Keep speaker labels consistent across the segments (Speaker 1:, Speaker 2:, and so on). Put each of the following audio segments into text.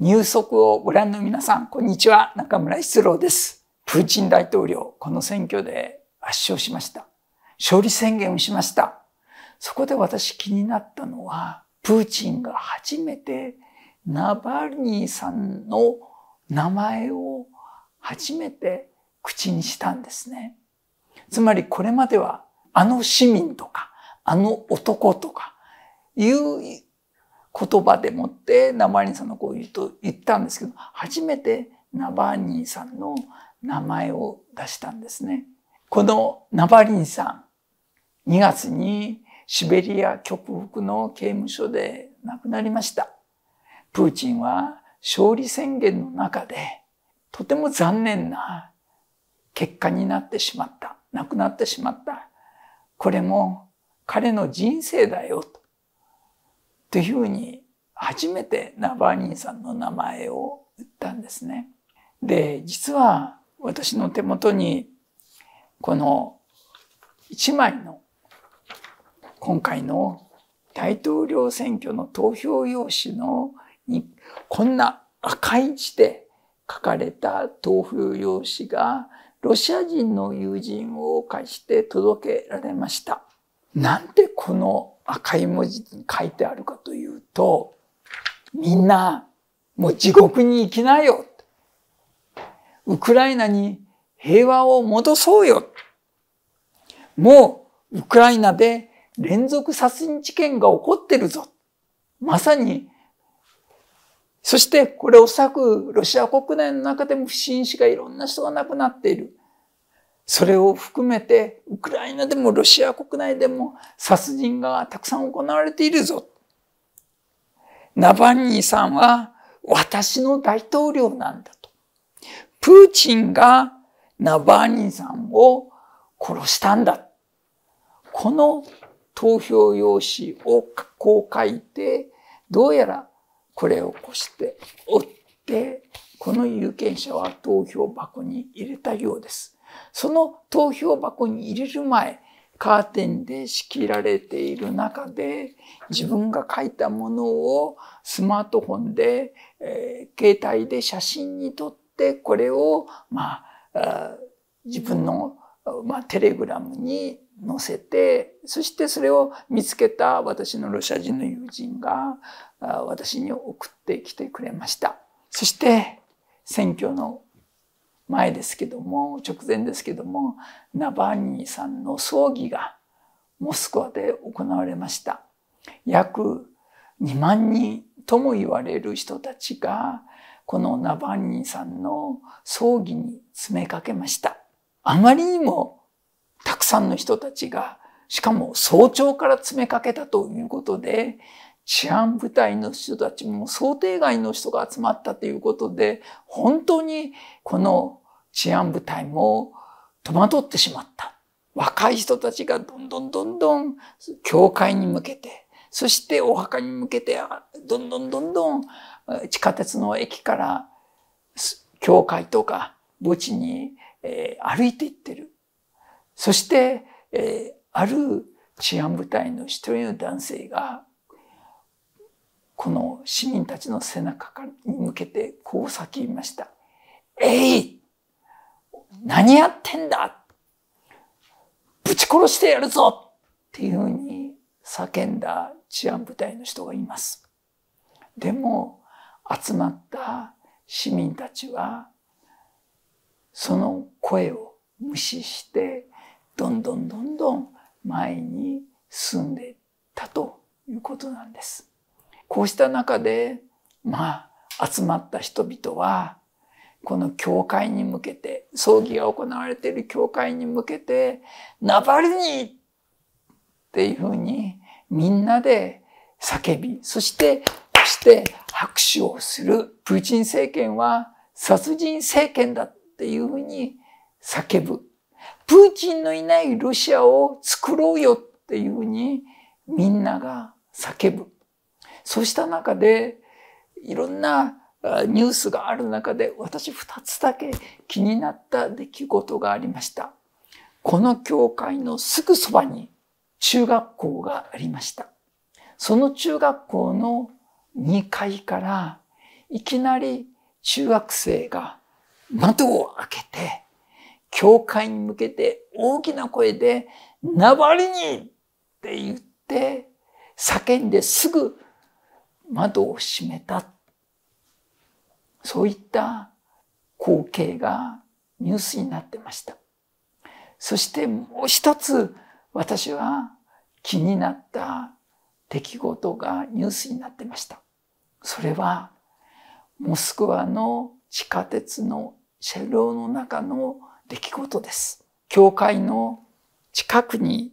Speaker 1: 入足をご覧の皆さん、こんにちは。中村一郎です。プーチン大統領、この選挙で圧勝しました。勝利宣言をしました。そこで私気になったのは、プーチンが初めてナバルニーさんの名前を初めて口にしたんですね。つまりこれまではあの市民とか、あの男とか、いう言葉でもってナバーニさんのこう言うと言ったんですけど、初めてナバーニさんの名前を出したんですね。このナバリンさん、2月にシベリア極北の刑務所で亡くなりました。プーチンは勝利宣言の中で、とても残念な結果になってしまった。亡くなってしまった。これも彼の人生だよと。というふうに初めてナバーニンさんの名前を言ったんですね。で、実は私の手元にこの一枚の今回の大統領選挙の投票用紙のにこんな赤い字で書かれた投票用紙がロシア人の友人を介して届けられました。なんでこの赤い文字に書いてあるかというと、みんな、もう地獄に行きなよ。ウクライナに平和を戻そうよ。もう、ウクライナで連続殺人事件が起こってるぞ。まさに、そしてこれおそらくロシア国内の中でも不審死がいろんな人が亡くなっている。それを含めて、ウクライナでもロシア国内でも殺人がたくさん行われているぞ。ナバンニーさんは私の大統領なんだと。プーチンがナバンニーさんを殺したんだ。この投票用紙をこう書いて、どうやらこれをこして折って、この有権者は投票箱に入れたようです。その投票箱に入れる前、カーテンで仕切られている中で、自分が書いたものをスマートフォンで、えー、携帯で写真に撮って、これを、まあ、自分の、まあ、テレグラムに載せて、そしてそれを見つけた私のロシア人の友人が、私に送ってきてくれました。そして、選挙の前ですけども、直前ですけども、ナバーニーさんの葬儀がモスクワで行われました。約2万人とも言われる人たちが、このナバーニーさんの葬儀に詰めかけました。あまりにもたくさんの人たちが、しかも早朝から詰めかけたということで、治安部隊の人たちも想定外の人が集まったということで、本当にこの治安部隊も戸惑ってしまった。若い人たちがどんどんどんどん教会に向けて、そしてお墓に向けて、どんどんどんどん地下鉄の駅から教会とか墓地に、え歩いていってる。そして、えある治安部隊の一人の男性がこの市民たちの背中に向けてこう叫びました。えい何やってんだぶち殺してやるぞっていうふうに叫んだ治安部隊の人がいます。でも集まった市民たちはその声を無視してどんどんどんどん前に進んでいったということなんです。こうした中で、まあ、集まった人々は、この教会に向けて、葬儀が行われている教会に向けて、ナバルニーっていうふうに、みんなで叫び、そして、そして拍手をする。プーチン政権は殺人政権だっていうふうに叫ぶ。プーチンのいないロシアを作ろうよっていうふうにみんなが叫ぶ。そうした中で、いろんなニュースがある中で、私2つだけ気になった出来事がありました。この教会のすぐそばに中学校がありました。その中学校の2階からいきなり中学生が窓を開けて、教会に向けて大きな声で、ナバリニって言って、叫んですぐ窓を閉めた。そういった光景がニュースになってました。そしてもう一つ私は気になった出来事がニュースになってました。それはモスクワの地下鉄の車両の中の出来事です。教会の近くに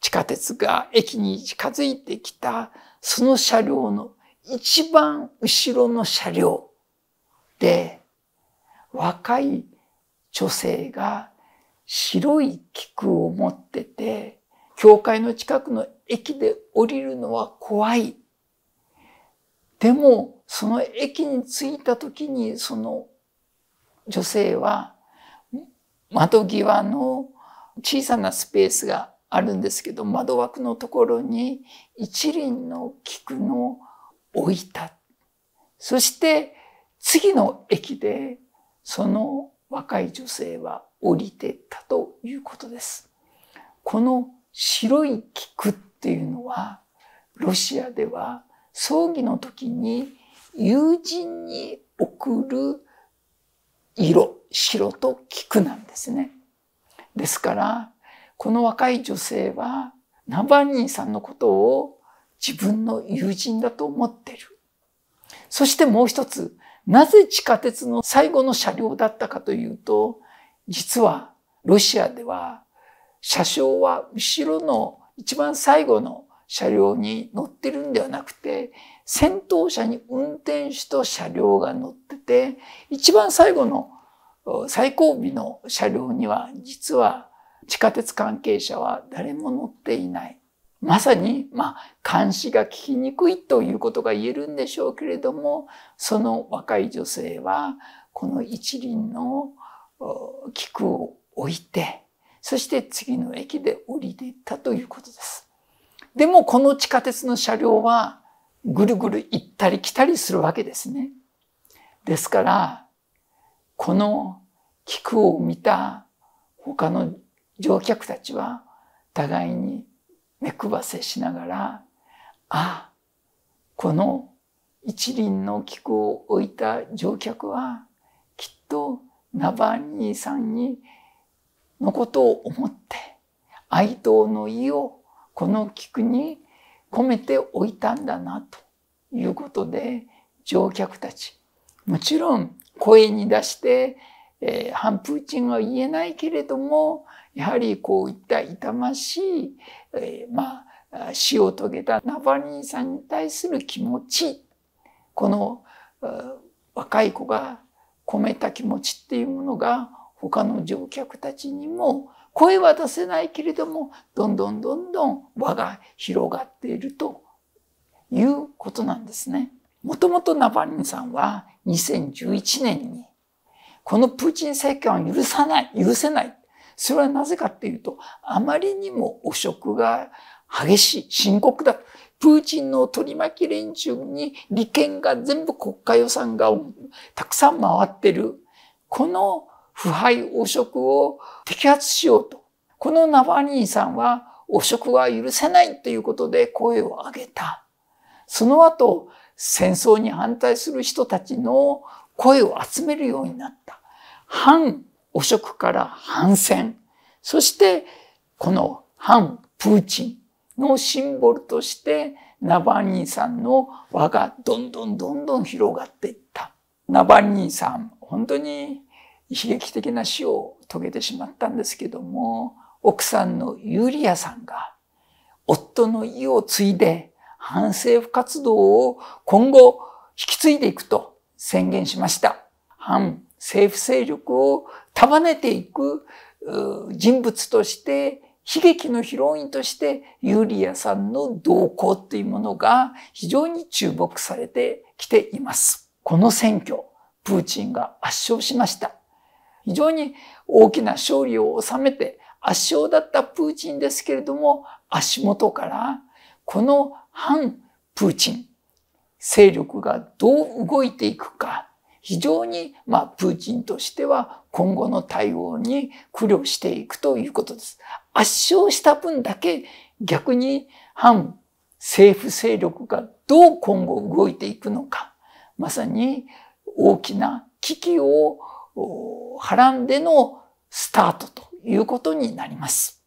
Speaker 1: 地下鉄が駅に近づいてきたその車両の一番後ろの車両で、若い女性が白い菊を持ってて、教会の近くの駅で降りるのは怖い。でも、その駅に着いた時に、その女性は、
Speaker 2: 窓際
Speaker 1: の小さなスペースがあるんですけど窓枠のところに一輪の菊の置いたそして次の駅でその若い女性は降りてったということです。この白い菊っていうのはロシアでは葬儀の時に友人に送る色白と菊なんですね。ですからこの若い女性はナバンニーさんのことを自分の友人だと思ってる。そしてもう一つ、なぜ地下鉄の最後の車両だったかというと、実はロシアでは車掌は後ろの一番最後の車両に乗ってるんではなくて、先頭車に運転手と車両が乗ってて、一番最後の最後尾の車両には実は地下鉄関係者は誰も乗っていない。まさに、まあ、監視が聞きにくいということが言えるんでしょうけれども、その若い女性は、この一輪の菊を置いて、そして次の駅で降りていったということです。でも、この地下鉄の車両は、ぐるぐる行ったり来たりするわけですね。ですから、この菊を見た他の乗客たちは互いに目くせしながら、ああ、この一輪の菊を置いた乗客は、きっとナバーさんにのことを思って、哀悼の意をこの菊に込めておいたんだな、ということで、乗客たち、もちろん声に出して、えー、反プーチンは言えないけれども、やはりこういった痛ましい、えー、まあ、死を遂げたナバリンさんに対する気持ち、この若い子が込めた気持ちっていうものが他の乗客たちにも声は出せないけれども、どんどんどんどん輪が広がっているということなんですね。もともとナバリンさんは2011年にこのプーチン政権は許さない、許せないそれはなぜかっていうと、あまりにも汚職が激しい、深刻だ。プーチンの取り巻き連中に利権が全部国家予算がたくさん回ってる。この腐敗汚職を摘発しようと。このナバニーさんは汚職は許せないということで声を上げた。その後、戦争に反対する人たちの声を集めるようになった。反汚職から反戦、そしてこの反プーチンのシンボルとしてナバニーさんの輪がどんどんどんどん広がっていった。ナバニーさん、本当に悲劇的な死を遂げてしまったんですけども、奥さんのユリアさんが夫の意を継いで反政府活動を今後引き継いでいくと宣言しました。反政府勢力を束ねていく人物として、悲劇のヒロインとしてユーリアさんの動向というものが非常に注目されてきています。この選挙、プーチンが圧勝しました。非常に大きな勝利を収めて圧勝だったプーチンですけれども、足元からこの反プーチン勢力がどう動いていくか、非常に、まあ、プーチンとしては今後の対応に苦慮していくということです。圧勝した分だけ逆に反政府勢力がどう今後動いていくのか、まさに大きな危機をはらんでのスタートということになります。